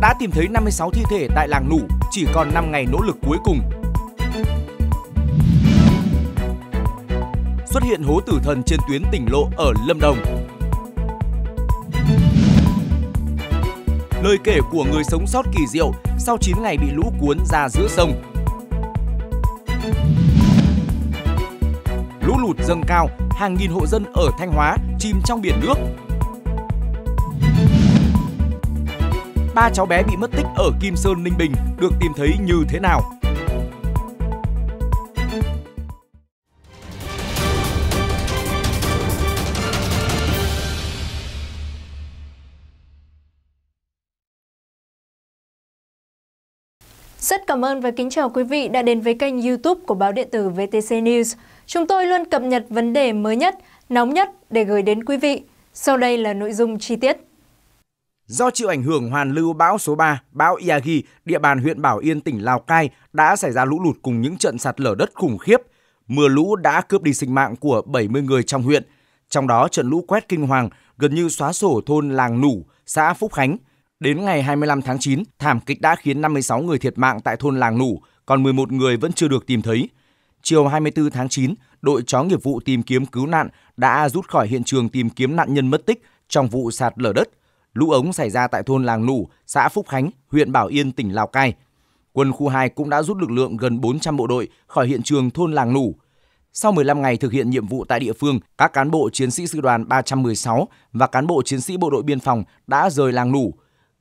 đã tìm thấy 56 thi thể tại làng Nủ, chỉ còn 5 ngày nỗ lực cuối cùng. Xuất hiện hố tử thần trên tuyến tỉnh lộ ở Lâm Đồng. Lời kể của người sống sót kỳ diệu sau 9 ngày bị lũ cuốn ra giữa sông. Lũ lụt dâng cao, hàng nghìn hộ dân ở Thanh Hóa chìm trong biển nước ba cháu bé bị mất tích ở Kim Sơn, Ninh Bình được tìm thấy như thế nào? Rất cảm ơn và kính chào quý vị đã đến với kênh youtube của báo điện tử VTC News. Chúng tôi luôn cập nhật vấn đề mới nhất, nóng nhất để gửi đến quý vị. Sau đây là nội dung chi tiết. Do chịu ảnh hưởng hoàn lưu bão số 3, bão Yagi, địa bàn huyện Bảo Yên, tỉnh Lào Cai đã xảy ra lũ lụt cùng những trận sạt lở đất khủng khiếp. Mưa lũ đã cướp đi sinh mạng của 70 người trong huyện. Trong đó, trận lũ quét kinh hoàng gần như xóa sổ thôn Làng Nủ, xã Phúc Khánh. Đến ngày 25 tháng 9, thảm kịch đã khiến 56 người thiệt mạng tại thôn Làng Nủ, còn 11 người vẫn chưa được tìm thấy. Chiều 24 tháng 9, đội chó nghiệp vụ tìm kiếm cứu nạn đã rút khỏi hiện trường tìm kiếm nạn nhân mất tích trong vụ sạt lở đất lũ ống xảy ra tại thôn Làng Nủ, xã Phúc Khánh, huyện Bảo Yên, tỉnh Lào Cai. Quân khu 2 cũng đã rút lực lượng gần 400 bộ đội khỏi hiện trường thôn Làng Nủ. Sau 15 ngày thực hiện nhiệm vụ tại địa phương, các cán bộ chiến sĩ sư đoàn 316 và cán bộ chiến sĩ bộ đội biên phòng đã rời Làng Nủ.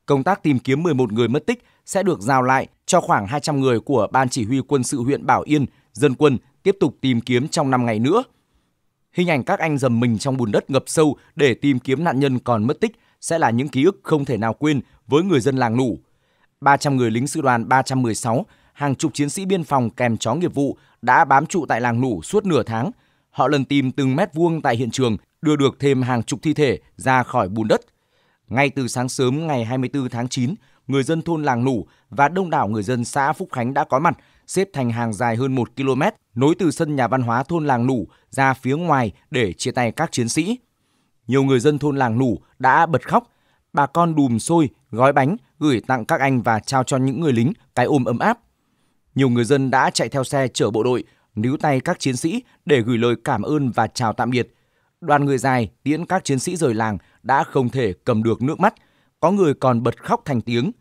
Công tác tìm kiếm 11 người mất tích sẽ được giao lại cho khoảng 200 người của Ban Chỉ huy quân sự huyện Bảo Yên, dân quân tiếp tục tìm kiếm trong 5 ngày nữa. Hình ảnh các anh dầm mình trong bùn đất ngập sâu để tìm kiếm nạn nhân còn mất tích sẽ là những ký ức không thể nào quên với người dân làng Nủ. 300 người lính sư đoàn 316, hàng chục chiến sĩ biên phòng kèm chó nghiệp vụ đã bám trụ tại làng Nủ suốt nửa tháng. Họ lần tìm từng mét vuông tại hiện trường, đưa được thêm hàng chục thi thể ra khỏi bùn đất. Ngay từ sáng sớm ngày 24 tháng 9, người dân thôn làng Nủ và đông đảo người dân xã Phúc Khánh đã có mặt, xếp thành hàng dài hơn 1 km, nối từ sân nhà văn hóa thôn làng Nủ ra phía ngoài để chia tay các chiến sĩ. Nhiều người dân thôn làng Nủ đã bật khóc. Bà con đùm xôi, gói bánh, gửi tặng các anh và trao cho những người lính cái ôm ấm áp. Nhiều người dân đã chạy theo xe chở bộ đội, níu tay các chiến sĩ để gửi lời cảm ơn và chào tạm biệt. Đoàn người dài tiễn các chiến sĩ rời làng đã không thể cầm được nước mắt, có người còn bật khóc thành tiếng.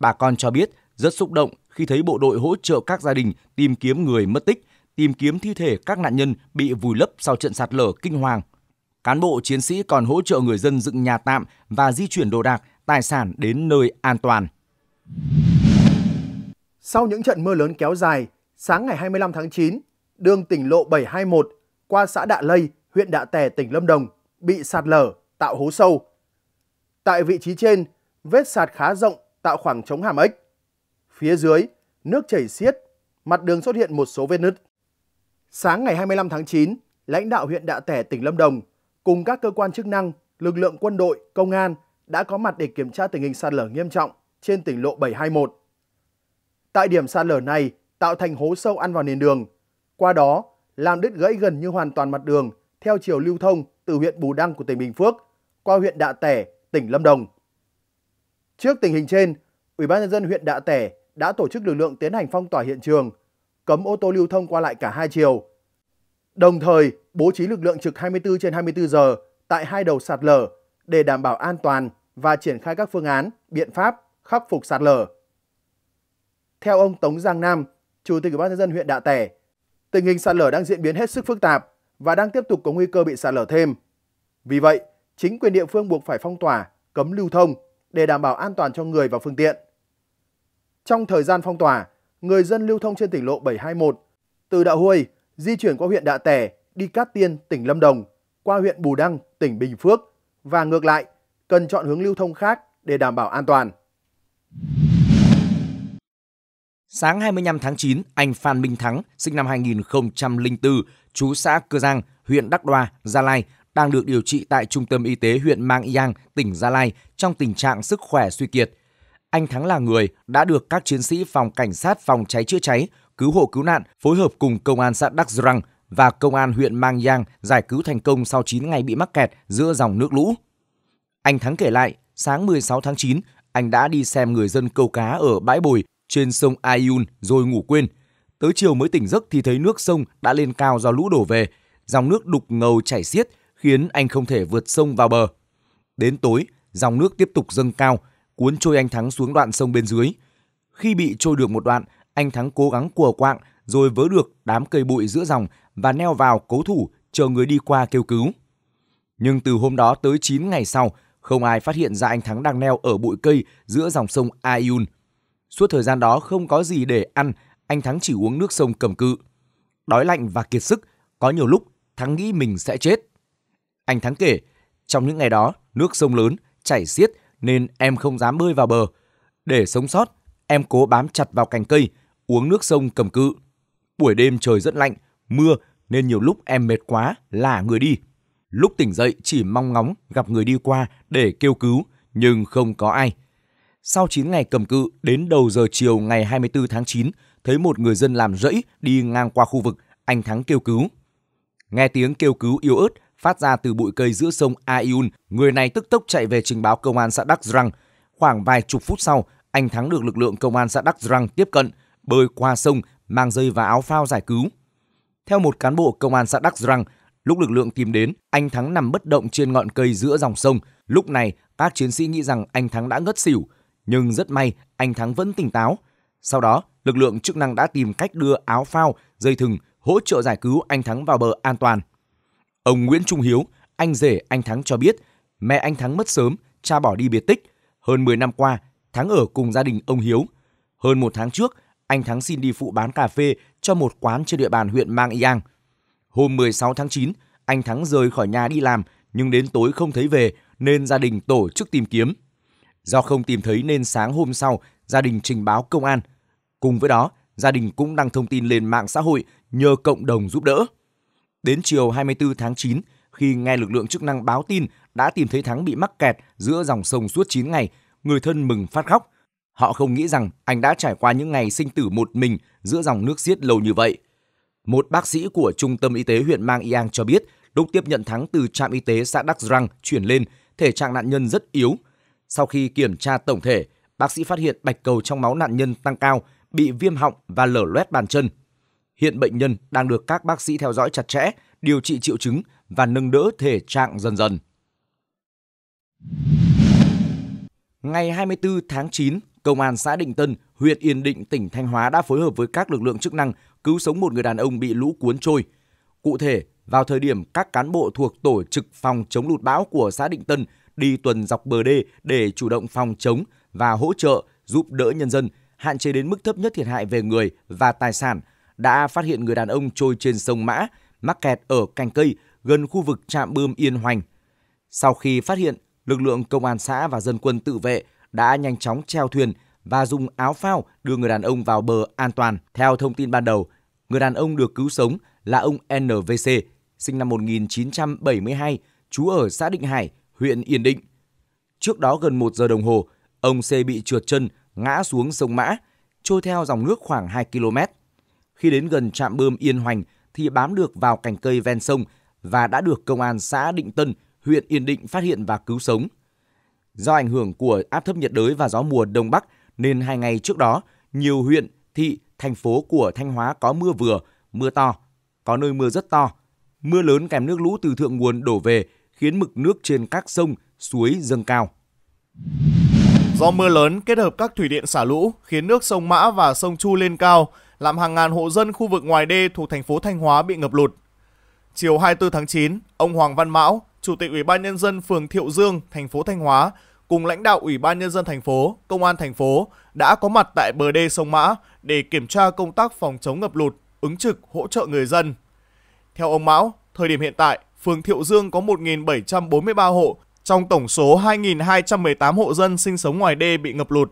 Bà con cho biết rất xúc động khi thấy bộ đội hỗ trợ các gia đình tìm kiếm người mất tích, tìm kiếm thi thể các nạn nhân bị vùi lấp sau trận sạt lở kinh hoàng Cán bộ chiến sĩ còn hỗ trợ người dân dựng nhà tạm và di chuyển đồ đạc, tài sản đến nơi an toàn. Sau những trận mưa lớn kéo dài, sáng ngày 25 tháng 9, đường tỉnh lộ 721 qua xã Đạ Lây, huyện Đạ Tẻ, tỉnh Lâm Đồng bị sạt lở, tạo hố sâu. Tại vị trí trên, vết sạt khá rộng tạo khoảng trống hàm ếch. Phía dưới, nước chảy xiết, mặt đường xuất hiện một số vết nứt. Sáng ngày 25 tháng 9, lãnh đạo huyện Đạ Tẻ, tỉnh Lâm Đồng cùng các cơ quan chức năng, lực lượng quân đội, công an đã có mặt để kiểm tra tình hình sạt lở nghiêm trọng trên tỉnh lộ 721. Tại điểm sạt lở này tạo thành hố sâu ăn vào nền đường, qua đó làm đứt gãy gần như hoàn toàn mặt đường theo chiều lưu thông từ huyện Bù Đăng của tỉnh Bình Phước qua huyện Đạ Tẻ, tỉnh Lâm Đồng. Trước tình hình trên, Ủy ban nhân dân huyện Đạ Tẻ đã tổ chức lực lượng tiến hành phong tỏa hiện trường, cấm ô tô lưu thông qua lại cả hai chiều Đồng thời, bố trí lực lượng trực 24 trên 24 giờ tại hai đầu sạt lở để đảm bảo an toàn và triển khai các phương án, biện pháp khắc phục sạt lở. Theo ông Tống Giang Nam, Chủ tịch Ủy ban nhân dân huyện Đạ Tẻ, tình hình sạt lở đang diễn biến hết sức phức tạp và đang tiếp tục có nguy cơ bị sạt lở thêm. Vì vậy, chính quyền địa phương buộc phải phong tỏa, cấm lưu thông để đảm bảo an toàn cho người và phương tiện. Trong thời gian phong tỏa, người dân lưu thông trên tỉnh lộ 721 từ Đạo Huôi di chuyển qua huyện Đạ Tẻ, đi Cát Tiên, tỉnh Lâm Đồng, qua huyện Bù Đăng, tỉnh Bình Phước và ngược lại cần chọn hướng lưu thông khác để đảm bảo an toàn. Sáng 25 tháng 9, anh Phan Minh Thắng, sinh năm 2004, chú xã Cơ Giang, huyện Đắc Đoa, Gia Lai, đang được điều trị tại Trung tâm Y tế huyện Mang Yang, tỉnh Gia Lai trong tình trạng sức khỏe suy kiệt. Anh Thắng là người đã được các chiến sĩ phòng cảnh sát phòng cháy chữa cháy, cứu hộ cứu nạn phối hợp cùng công an xã Đắc Răng và công an huyện Mang Giang giải cứu thành công sau 9 ngày bị mắc kẹt giữa dòng nước lũ. Anh Thắng kể lại, sáng 16 tháng 9, anh đã đi xem người dân câu cá ở bãi bồi trên sông Ayun rồi ngủ quên. Tới chiều mới tỉnh giấc thì thấy nước sông đã lên cao do lũ đổ về, dòng nước đục ngầu chảy xiết khiến anh không thể vượt sông vào bờ. Đến tối, dòng nước tiếp tục dâng cao, cuốn trôi anh Thắng xuống đoạn sông bên dưới. Khi bị trôi được một đoạn, anh Thắng cố gắng cùa quạng rồi vớ được đám cây bụi giữa dòng và neo vào cố thủ chờ người đi qua kêu cứu. Nhưng từ hôm đó tới 9 ngày sau, không ai phát hiện ra anh Thắng đang neo ở bụi cây giữa dòng sông Ayun. Suốt thời gian đó không có gì để ăn, anh Thắng chỉ uống nước sông cầm cự. Đói lạnh và kiệt sức, có nhiều lúc Thắng nghĩ mình sẽ chết. Anh Thắng kể, trong những ngày đó, nước sông lớn, chảy xiết nên em không dám bơi vào bờ. Để sống sót, em cố bám chặt vào cành cây, uống nước sông cầm cự. Buổi đêm trời rất lạnh, mưa nên nhiều lúc em mệt quá là người đi. Lúc tỉnh dậy chỉ mong ngóng gặp người đi qua để kêu cứu, nhưng không có ai. Sau 9 ngày cầm cự, đến đầu giờ chiều ngày 24 tháng 9, thấy một người dân làm rẫy đi ngang qua khu vực, anh Thắng kêu cứu. Nghe tiếng kêu cứu yếu ớt phát ra từ bụi cây giữa sông ayun người này tức tốc chạy về trình báo công an xã Đắk Răng. Khoảng vài chục phút sau, anh Thắng được lực lượng công an xã Đắk Răng tiếp cận, bơi qua sông, mang dây và áo phao giải cứu. Theo một cán bộ công an xã Đắc Răng, lúc lực lượng tìm đến, anh Thắng nằm bất động trên ngọn cây giữa dòng sông. Lúc này, các chiến sĩ nghĩ rằng anh Thắng đã ngất xỉu, nhưng rất may anh Thắng vẫn tỉnh táo. Sau đó, lực lượng chức năng đã tìm cách đưa áo phao, dây thừng hỗ trợ giải cứu anh Thắng vào bờ an toàn. Ông Nguyễn Trung Hiếu, anh rể anh Thắng cho biết, mẹ anh Thắng mất sớm, cha bỏ đi biệt tích. Hơn 10 năm qua, Thắng ở cùng gia đình ông Hiếu. Hơn một tháng trước, anh Thắng xin đi phụ bán cà phê cho một quán trên địa bàn huyện Mang Yang. Hôm 16 tháng 9, anh Thắng rời khỏi nhà đi làm nhưng đến tối không thấy về nên gia đình tổ chức tìm kiếm. Do không tìm thấy nên sáng hôm sau, gia đình trình báo công an. Cùng với đó, gia đình cũng đăng thông tin lên mạng xã hội nhờ cộng đồng giúp đỡ. Đến chiều 24 tháng 9, khi nghe lực lượng chức năng báo tin đã tìm thấy Thắng bị mắc kẹt giữa dòng sông suốt 9 ngày, người thân mừng phát khóc. Họ không nghĩ rằng anh đã trải qua những ngày sinh tử một mình giữa dòng nước xiết lâu như vậy. Một bác sĩ của Trung tâm Y tế huyện Mang Iang cho biết, lúc tiếp nhận thắng từ trạm y tế xã Đắc Răng chuyển lên, thể trạng nạn nhân rất yếu. Sau khi kiểm tra tổng thể, bác sĩ phát hiện bạch cầu trong máu nạn nhân tăng cao, bị viêm họng và lở loét bàn chân. Hiện bệnh nhân đang được các bác sĩ theo dõi chặt chẽ, điều trị triệu chứng và nâng đỡ thể trạng dần dần. Ngày 24 tháng 9, Công an xã Định Tân, huyện Yên Định, tỉnh Thanh Hóa đã phối hợp với các lực lượng chức năng cứu sống một người đàn ông bị lũ cuốn trôi. Cụ thể, vào thời điểm các cán bộ thuộc tổ trực phòng chống lụt bão của xã Định Tân đi tuần dọc bờ đê để chủ động phòng chống và hỗ trợ giúp đỡ nhân dân, hạn chế đến mức thấp nhất thiệt hại về người và tài sản, đã phát hiện người đàn ông trôi trên sông Mã, mắc kẹt ở cành cây gần khu vực trạm bơm Yên Hoành. Sau khi phát hiện, lực lượng công an xã và dân quân tự vệ đã nhanh chóng treo thuyền và dùng áo phao đưa người đàn ông vào bờ an toàn. Theo thông tin ban đầu, người đàn ông được cứu sống là ông NVC, sinh năm 1972, trú ở xã Định Hải, huyện Yên Định. Trước đó gần 1 giờ đồng hồ, ông C bị trượt chân ngã xuống sông Mã, trôi theo dòng nước khoảng 2 km. Khi đến gần trạm bơm Yên Hoành thì bám được vào cành cây ven sông và đã được công an xã Định Tân, huyện Yên Định phát hiện và cứu sống. Do ảnh hưởng của áp thấp nhiệt đới và gió mùa Đông Bắc nên hai ngày trước đó, nhiều huyện, thị, thành phố của Thanh Hóa có mưa vừa, mưa to, có nơi mưa rất to. Mưa lớn kèm nước lũ từ thượng nguồn đổ về khiến mực nước trên các sông, suối dâng cao. Do mưa lớn kết hợp các thủy điện xả lũ khiến nước sông Mã và sông Chu lên cao, làm hàng ngàn hộ dân khu vực ngoài đê thuộc thành phố Thanh Hóa bị ngập lụt. Chiều 24 tháng 9, ông Hoàng Văn Mão, Chủ tịch Ủy ban nhân dân phường Thiệu Dương, thành phố Thanh Hóa cùng lãnh đạo Ủy ban Nhân dân thành phố, Công an thành phố đã có mặt tại bờ đê sông Mã để kiểm tra công tác phòng chống ngập lụt, ứng trực hỗ trợ người dân. Theo ông Mão, thời điểm hiện tại, phường Thiệu Dương có 1.743 hộ trong tổng số 2.218 hộ dân sinh sống ngoài đê bị ngập lụt.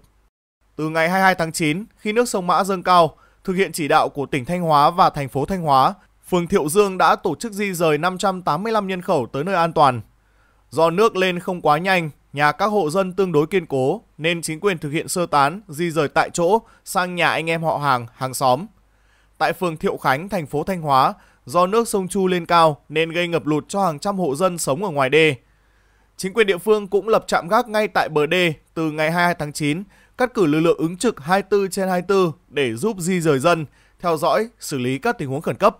Từ ngày 22 tháng 9, khi nước sông Mã dâng cao, thực hiện chỉ đạo của tỉnh Thanh Hóa và thành phố Thanh Hóa, phường Thiệu Dương đã tổ chức di rời 585 nhân khẩu tới nơi an toàn. Do nước lên không quá nhanh, Nhà các hộ dân tương đối kiên cố nên chính quyền thực hiện sơ tán, di rời tại chỗ sang nhà anh em họ hàng, hàng xóm. Tại phường Thiệu Khánh, thành phố Thanh Hóa, do nước sông Chu lên cao nên gây ngập lụt cho hàng trăm hộ dân sống ở ngoài đê. Chính quyền địa phương cũng lập trạm gác ngay tại bờ đê từ ngày 22 tháng 9, cắt cử lực lượng ứng trực 24 trên 24 để giúp di rời dân, theo dõi, xử lý các tình huống khẩn cấp.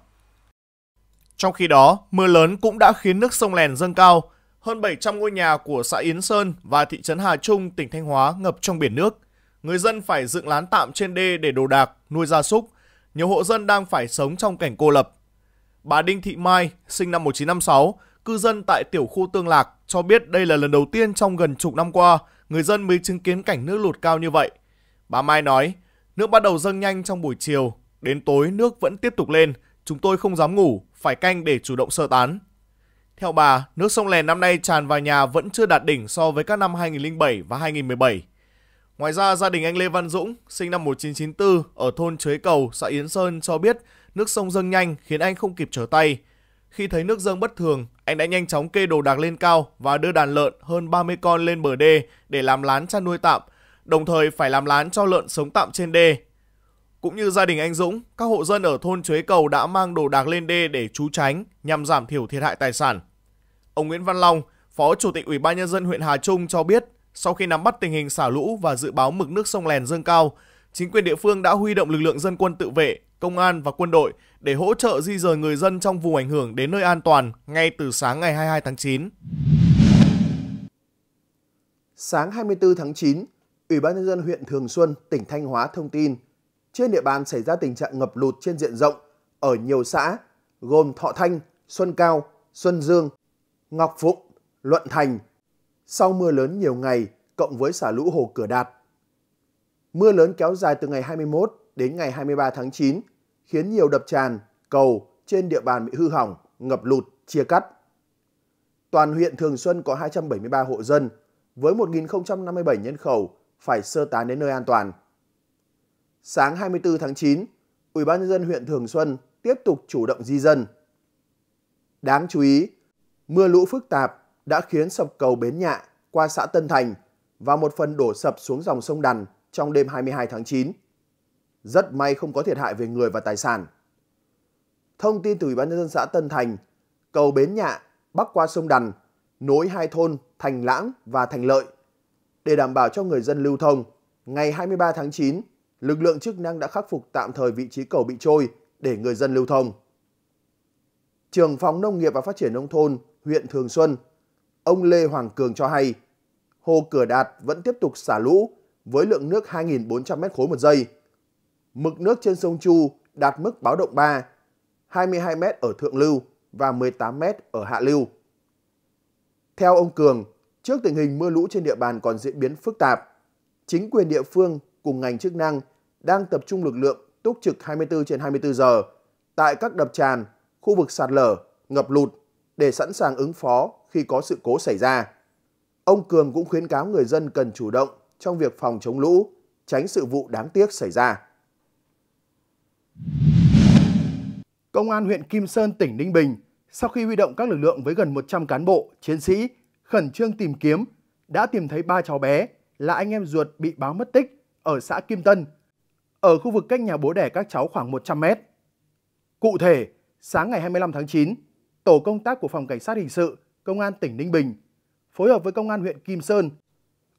Trong khi đó, mưa lớn cũng đã khiến nước sông Lèn dâng cao, hơn 700 ngôi nhà của xã Yến Sơn và thị trấn Hà Trung, tỉnh Thanh Hóa ngập trong biển nước. Người dân phải dựng lán tạm trên đê để đồ đạc, nuôi gia súc. Nhiều hộ dân đang phải sống trong cảnh cô lập. Bà Đinh Thị Mai, sinh năm 1956, cư dân tại tiểu khu Tương Lạc cho biết đây là lần đầu tiên trong gần chục năm qua người dân mới chứng kiến cảnh nước lụt cao như vậy. Bà Mai nói, nước bắt đầu dâng nhanh trong buổi chiều, đến tối nước vẫn tiếp tục lên, chúng tôi không dám ngủ, phải canh để chủ động sơ tán. Theo bà, nước sông Lèn năm nay tràn vào nhà vẫn chưa đạt đỉnh so với các năm 2007 và 2017. Ngoài ra, gia đình anh Lê Văn Dũng, sinh năm 1994, ở thôn Chuế Cầu, xã Yến Sơn cho biết nước sông dâng nhanh khiến anh không kịp trở tay. Khi thấy nước dâng bất thường, anh đã nhanh chóng kê đồ đạc lên cao và đưa đàn lợn hơn 30 con lên bờ đê để làm lán chăn nuôi tạm, đồng thời phải làm lán cho lợn sống tạm trên đê. Cũng như gia đình anh Dũng, các hộ dân ở thôn Chuế Cầu đã mang đồ đạc lên đê để trú tránh nhằm giảm thiểu thiệt hại tài sản. Ông Nguyễn Văn Long, Phó Chủ tịch Ủy ban nhân dân huyện Hà Trung cho biết, sau khi nắm bắt tình hình xả lũ và dự báo mực nước sông Lèn dâng cao, chính quyền địa phương đã huy động lực lượng dân quân tự vệ, công an và quân đội để hỗ trợ di rời người dân trong vùng ảnh hưởng đến nơi an toàn ngay từ sáng ngày 22 tháng 9. Sáng 24 tháng 9, Ủy ban nhân dân huyện Thường Xuân, tỉnh Thanh Hóa thông tin, trên địa bàn xảy ra tình trạng ngập lụt trên diện rộng ở nhiều xã gồm Thọ Thanh, Xuân Cao, Xuân Dương, Ngọc Phụng, Luận Thành sau mưa lớn nhiều ngày cộng với xả lũ hồ Cửa Đạt. Mưa lớn kéo dài từ ngày 21 đến ngày 23 tháng 9 khiến nhiều đập tràn, cầu trên địa bàn bị hư hỏng, ngập lụt, chia cắt. Toàn huyện Thường Xuân có 273 hộ dân với 1.057 nhân khẩu phải sơ tán đến nơi an toàn. Sáng 24 tháng 9, Ủy ban nhân dân huyện Thường Xuân tiếp tục chủ động di dân. Đáng chú ý, mưa lũ phức tạp đã khiến sập cầu Bến Nhạ qua xã Tân Thành và một phần đổ sập xuống dòng sông Đằn trong đêm 22 tháng 9. Rất may không có thiệt hại về người và tài sản. Thông tin từ Ủy ban nhân dân xã Tân Thành, cầu Bến Nhạ bắc qua sông Đằn nối hai thôn Thành Lãng và Thành Lợi. Để đảm bảo cho người dân lưu thông, ngày 23 tháng 9, lực lượng chức năng đã khắc phục tạm thời vị trí cầu bị trôi để người dân lưu thông. Trường phòng Nông nghiệp và Phát triển Nông thôn huyện Thường Xuân, ông Lê Hoàng Cường cho hay, hồ Cửa Đạt vẫn tiếp tục xả lũ với lượng nước 2.400 m khối một giây. Mực nước trên sông Chu đạt mức báo động 3, 22 m ở thượng lưu và 18 m ở hạ lưu. Theo ông Cường, trước tình hình mưa lũ trên địa bàn còn diễn biến phức tạp, chính quyền địa phương cùng ngành chức năng đang tập trung lực lượng túc trực 24 trên 24 giờ tại các đập tràn, khu vực sạt lở, ngập lụt để sẵn sàng ứng phó khi có sự cố xảy ra. Ông Cường cũng khuyến cáo người dân cần chủ động trong việc phòng chống lũ, tránh sự vụ đáng tiếc xảy ra. Công an huyện Kim Sơn, tỉnh Ninh Bình sau khi huy động các lực lượng với gần 100 cán bộ, chiến sĩ khẩn trương tìm kiếm đã tìm thấy ba cháu bé là anh em ruột bị báo mất tích ở xã Kim Tân, ở khu vực cách nhà bố đẻ các cháu khoảng 100 mét. Cụ thể, sáng ngày 25 tháng 9, tổ công tác của Phòng Cảnh sát Hình sự, Công an tỉnh Ninh Bình phối hợp với Công an huyện Kim Sơn,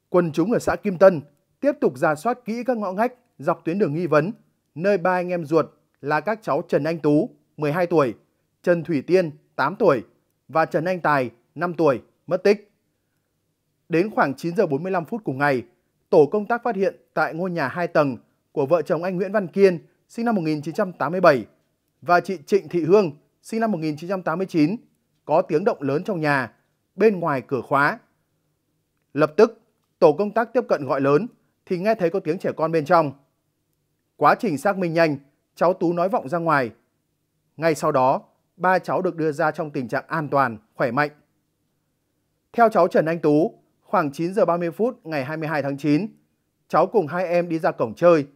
quần chúng ở xã Kim Tân tiếp tục ra soát kỹ các ngõ ngách dọc tuyến đường nghi vấn, nơi ba anh em ruột là các cháu Trần Anh Tú, 12 tuổi, Trần Thủy Tiên, 8 tuổi và Trần Anh Tài, 5 tuổi, mất tích. Đến khoảng 9 giờ 45 phút cùng ngày, tổ công tác phát hiện tại ngôi nhà 2 tầng của vợ chồng anh Nguyễn Văn Kiên, sinh năm 1987 và chị Trịnh Thị Hương, sinh năm 1989, có tiếng động lớn trong nhà, bên ngoài cửa khóa. Lập tức, tổ công tác tiếp cận gọi lớn thì nghe thấy có tiếng trẻ con bên trong. Quá trình xác minh nhanh, cháu Tú nói vọng ra ngoài. Ngay sau đó, ba cháu được đưa ra trong tình trạng an toàn, khỏe mạnh. Theo cháu Trần Anh Tú, khoảng 9 giờ 30 phút ngày 22 tháng 9, cháu cùng hai em đi ra cổng chơi,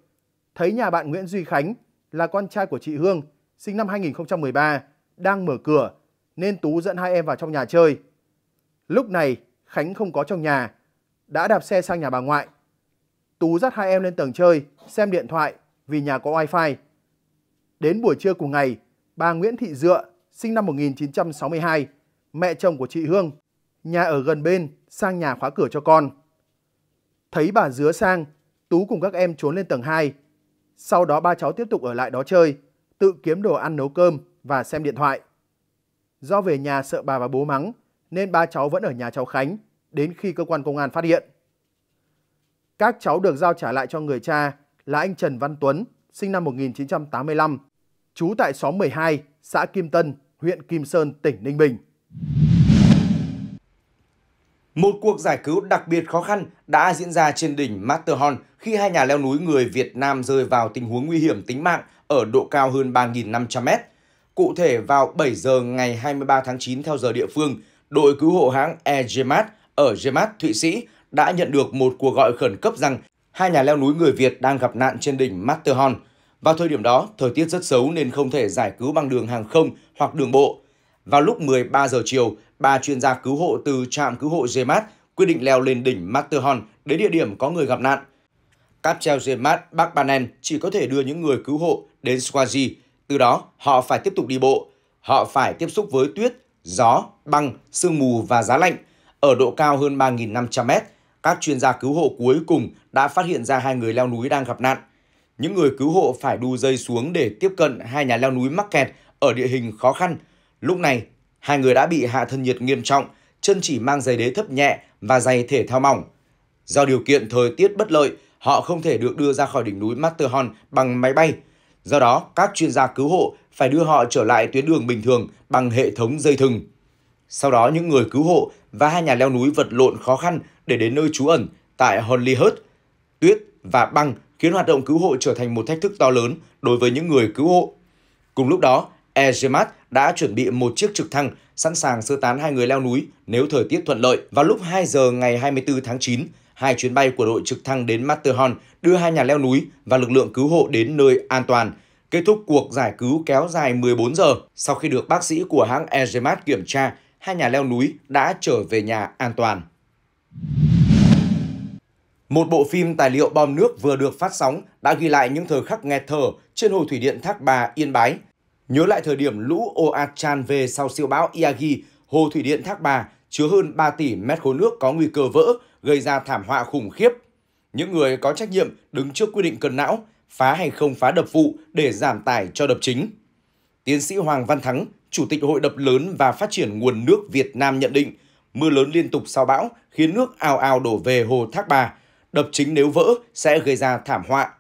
thấy nhà bạn Nguyễn Duy Khánh là con trai của chị Hương, sinh năm 2013, đang mở cửa nên Tú dẫn hai em vào trong nhà chơi. Lúc này Khánh không có trong nhà, đã đạp xe sang nhà bà ngoại. Tú dắt hai em lên tầng chơi, xem điện thoại vì nhà có wifi. Đến buổi trưa cùng ngày, bà Nguyễn Thị Dựa, sinh năm 1962, mẹ chồng của chị Hương, nhà ở gần bên, sang nhà khóa cửa cho con. Thấy bà dứa sang, Tú cùng các em trốn lên tầng 2. Sau đó ba cháu tiếp tục ở lại đó chơi, tự kiếm đồ ăn nấu cơm và xem điện thoại. Do về nhà sợ bà và bố mắng nên ba cháu vẫn ở nhà cháu Khánh đến khi cơ quan công an phát hiện. Các cháu được giao trả lại cho người cha là anh Trần Văn Tuấn, sinh năm 1985, trú tại xóm 12, xã Kim Tân, huyện Kim Sơn, tỉnh Ninh Bình. Một cuộc giải cứu đặc biệt khó khăn đã diễn ra trên đỉnh Matterhorn khi hai nhà leo núi người Việt Nam rơi vào tình huống nguy hiểm tính mạng ở độ cao hơn 3.500 mét. Cụ thể vào 7 giờ ngày 23 tháng 9 theo giờ địa phương, đội cứu hộ hãng EGMAT ở Gemat, Thụy Sĩ đã nhận được một cuộc gọi khẩn cấp rằng hai nhà leo núi người Việt đang gặp nạn trên đỉnh Matterhorn. Vào thời điểm đó, thời tiết rất xấu nên không thể giải cứu bằng đường hàng không hoặc đường bộ. Vào lúc 13 giờ chiều, ba chuyên gia cứu hộ từ trạm cứu hộ Gemat quyết định leo lên đỉnh Matterhorn đến địa điểm có người gặp nạn. Cáp treo Gemat Bắc Banen chỉ có thể đưa những người cứu hộ đến Swazi, từ đó, họ phải tiếp tục đi bộ, họ phải tiếp xúc với tuyết, gió, băng, sương mù và giá lạnh. Ở độ cao hơn 3.500 mét, các chuyên gia cứu hộ cuối cùng đã phát hiện ra hai người leo núi đang gặp nạn. Những người cứu hộ phải đu dây xuống để tiếp cận hai nhà leo núi mắc kẹt ở địa hình khó khăn. Lúc này, hai người đã bị hạ thân nhiệt nghiêm trọng, chân chỉ mang giày đế thấp nhẹ và giày thể thao mỏng. Do điều kiện thời tiết bất lợi, họ không thể được đưa ra khỏi đỉnh núi Matterhorn bằng máy bay, Do đó, các chuyên gia cứu hộ phải đưa họ trở lại tuyến đường bình thường bằng hệ thống dây thừng. Sau đó, những người cứu hộ và hai nhà leo núi vật lộn khó khăn để đến nơi trú ẩn tại Honley Hut. Tuyết và băng khiến hoạt động cứu hộ trở thành một thách thức to lớn đối với những người cứu hộ. Cùng lúc đó, EGMAT đã chuẩn bị một chiếc trực thăng sẵn sàng sơ tán hai người leo núi nếu thời tiết thuận lợi. Vào lúc 2 giờ ngày 24 tháng 9, hai chuyến bay của đội trực thăng đến Matterhorn đưa hai nhà leo núi và lực lượng cứu hộ đến nơi an toàn. Kết thúc cuộc giải cứu kéo dài 14 giờ, sau khi được bác sĩ của hãng Erzemat kiểm tra, hai nhà leo núi đã trở về nhà an toàn. Một bộ phim tài liệu bom nước vừa được phát sóng đã ghi lại những thời khắc nghẹt thở trên hồ thủy điện Thác Bà, Yên Bái. Nhớ lại thời điểm lũ ồ ạt tràn về sau siêu bão Yagi, hồ thủy điện Thác Bà chứa hơn 3 tỷ mét khối nước có nguy cơ vỡ gây ra thảm họa khủng khiếp. Những người có trách nhiệm đứng trước quy định cân não, phá hay không phá đập phụ để giảm tải cho đập chính. Tiến sĩ Hoàng Văn Thắng, Chủ tịch Hội đập lớn và phát triển nguồn nước Việt Nam nhận định, mưa lớn liên tục sau bão khiến nước ào ào đổ về hồ Thác Bà. Đập chính nếu vỡ sẽ gây ra thảm họa.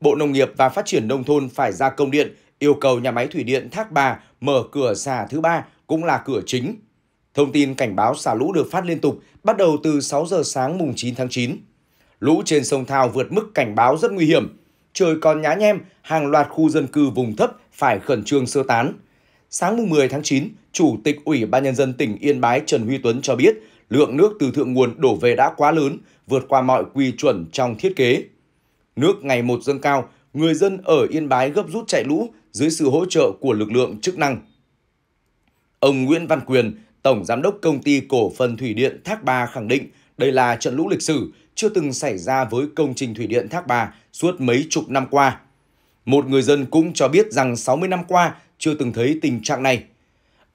Bộ Nông nghiệp và Phát triển Nông thôn phải ra công điện yêu cầu nhà máy thủy điện Thác Bà mở cửa xà thứ ba cũng là cửa chính Thông tin cảnh báo xả lũ được phát liên tục bắt đầu từ 6 giờ sáng mùng 9 tháng 9. Lũ trên sông Thao vượt mức cảnh báo rất nguy hiểm. Trời còn nhá nhem, hàng loạt khu dân cư vùng thấp phải khẩn trương sơ tán. Sáng mùng 10 tháng 9, Chủ tịch Ủy ban Nhân dân tỉnh Yên Bái Trần Huy Tuấn cho biết lượng nước từ thượng nguồn đổ về đã quá lớn, vượt qua mọi quy chuẩn trong thiết kế. Nước ngày một dâng cao, người dân ở Yên Bái gấp rút chạy lũ dưới sự hỗ trợ của lực lượng chức năng. Ông Nguyễn Văn Quyền, Tổng Giám đốc Công ty Cổ phần Thủy điện Thác Bà khẳng định đây là trận lũ lịch sử chưa từng xảy ra với công trình Thủy điện Thác Bà suốt mấy chục năm qua. Một người dân cũng cho biết rằng 60 năm qua chưa từng thấy tình trạng này.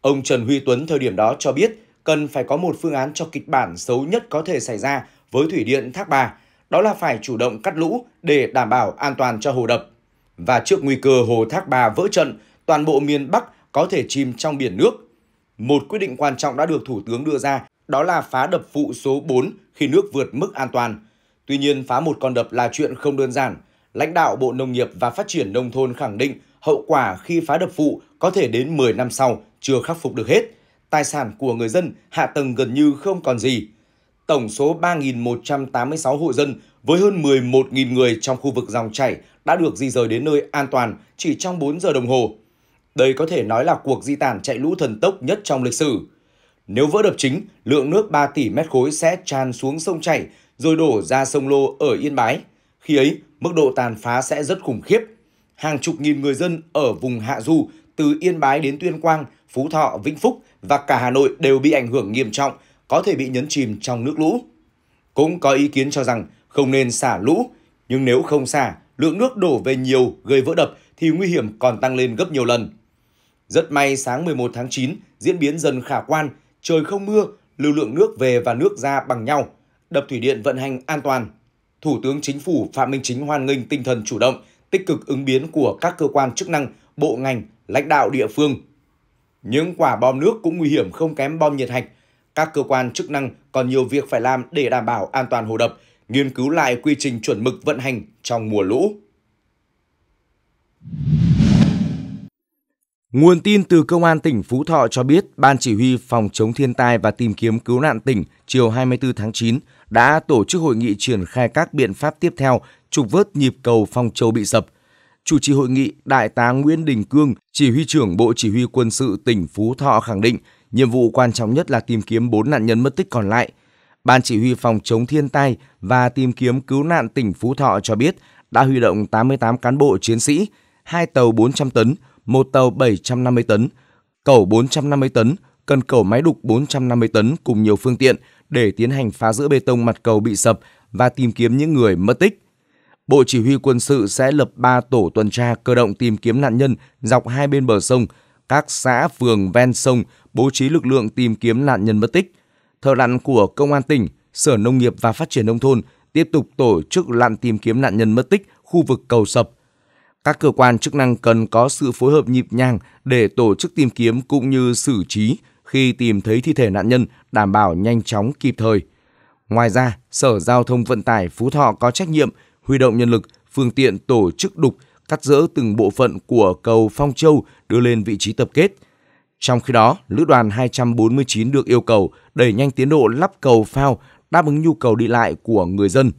Ông Trần Huy Tuấn thời điểm đó cho biết cần phải có một phương án cho kịch bản xấu nhất có thể xảy ra với Thủy điện Thác Bà, đó là phải chủ động cắt lũ để đảm bảo an toàn cho hồ đập. Và trước nguy cơ hồ Thác Bà vỡ trận, toàn bộ miền Bắc có thể chìm trong biển nước một quyết định quan trọng đã được Thủ tướng đưa ra, đó là phá đập phụ số 4 khi nước vượt mức an toàn. Tuy nhiên, phá một con đập là chuyện không đơn giản. Lãnh đạo Bộ Nông nghiệp và Phát triển Nông thôn khẳng định hậu quả khi phá đập phụ có thể đến 10 năm sau chưa khắc phục được hết. Tài sản của người dân, hạ tầng gần như không còn gì. Tổng số 3.186 hộ dân với hơn 11.000 người trong khu vực dòng chảy đã được di rời đến nơi an toàn chỉ trong 4 giờ đồng hồ. Đây có thể nói là cuộc di tản chạy lũ thần tốc nhất trong lịch sử. Nếu vỡ đập chính, lượng nước 3 tỷ mét khối sẽ tràn xuống sông chảy rồi đổ ra sông Lô ở Yên Bái. Khi ấy, mức độ tàn phá sẽ rất khủng khiếp. Hàng chục nghìn người dân ở vùng Hạ Du từ Yên Bái đến Tuyên Quang, Phú Thọ, Vĩnh Phúc và cả Hà Nội đều bị ảnh hưởng nghiêm trọng, có thể bị nhấn chìm trong nước lũ. Cũng có ý kiến cho rằng không nên xả lũ, nhưng nếu không xả, lượng nước đổ về nhiều gây vỡ đập thì nguy hiểm còn tăng lên gấp nhiều lần. Rất may sáng 11 tháng 9, diễn biến dần khả quan, trời không mưa, lưu lượng nước về và nước ra bằng nhau, đập thủy điện vận hành an toàn. Thủ tướng Chính phủ Phạm Minh Chính hoan nghênh tinh thần chủ động, tích cực ứng biến của các cơ quan chức năng, bộ ngành, lãnh đạo địa phương. Những quả bom nước cũng nguy hiểm không kém bom nhiệt hạch. Các cơ quan chức năng còn nhiều việc phải làm để đảm bảo an toàn hồ đập, nghiên cứu lại quy trình chuẩn mực vận hành trong mùa lũ. Nguồn tin từ Công an tỉnh Phú Thọ cho biết, Ban Chỉ huy Phòng chống thiên tai và tìm kiếm cứu nạn tỉnh chiều 24 tháng 9 đã tổ chức hội nghị triển khai các biện pháp tiếp theo trục vớt nhịp cầu Phong Châu bị sập. Chủ trì hội nghị, Đại tá Nguyễn Đình Cương, Chỉ huy trưởng Bộ Chỉ huy Quân sự tỉnh Phú Thọ khẳng định nhiệm vụ quan trọng nhất là tìm kiếm 4 nạn nhân mất tích còn lại. Ban Chỉ huy Phòng chống thiên tai và tìm kiếm cứu nạn tỉnh Phú Thọ cho biết đã huy động 88 cán bộ chiến sĩ, hai tàu 400 tấn, một tàu 750 tấn, cẩu 450 tấn, cần cẩu máy đục 450 tấn cùng nhiều phương tiện để tiến hành phá rỡ bê tông mặt cầu bị sập và tìm kiếm những người mất tích. Bộ Chỉ huy quân sự sẽ lập 3 tổ tuần tra cơ động tìm kiếm nạn nhân dọc hai bên bờ sông, các xã phường ven sông bố trí lực lượng tìm kiếm nạn nhân mất tích. Thợ lặn của Công an tỉnh, Sở Nông nghiệp và Phát triển Nông thôn tiếp tục tổ chức lặn tìm kiếm nạn nhân mất tích khu vực cầu sập các cơ quan chức năng cần có sự phối hợp nhịp nhàng để tổ chức tìm kiếm cũng như xử trí khi tìm thấy thi thể nạn nhân đảm bảo nhanh chóng kịp thời. Ngoài ra, Sở Giao thông Vận tải Phú Thọ có trách nhiệm huy động nhân lực, phương tiện tổ chức đục, cắt dỡ từng bộ phận của cầu Phong Châu đưa lên vị trí tập kết. Trong khi đó, Lữ đoàn 249 được yêu cầu đẩy nhanh tiến độ lắp cầu phao đáp ứng nhu cầu đi lại của người dân.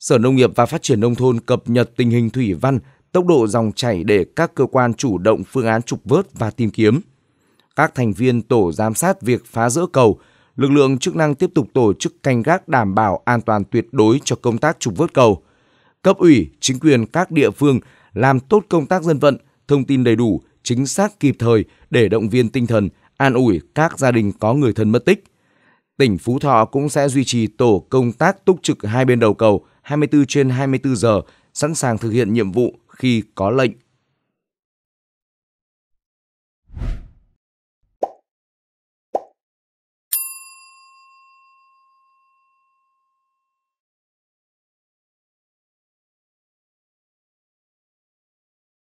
Sở Nông nghiệp và Phát triển Nông thôn cập nhật tình hình thủy văn tốc độ dòng chảy để các cơ quan chủ động phương án trục vớt và tìm kiếm. Các thành viên tổ giám sát việc phá rỡ cầu, lực lượng chức năng tiếp tục tổ chức canh gác đảm bảo an toàn tuyệt đối cho công tác trục vớt cầu. Cấp ủy, chính quyền các địa phương làm tốt công tác dân vận, thông tin đầy đủ, chính xác kịp thời để động viên tinh thần, an ủi các gia đình có người thân mất tích. Tỉnh Phú Thọ cũng sẽ duy trì tổ công tác túc trực hai bên đầu cầu 24 trên 24 giờ, sẵn sàng thực hiện nhiệm vụ khi có lệnh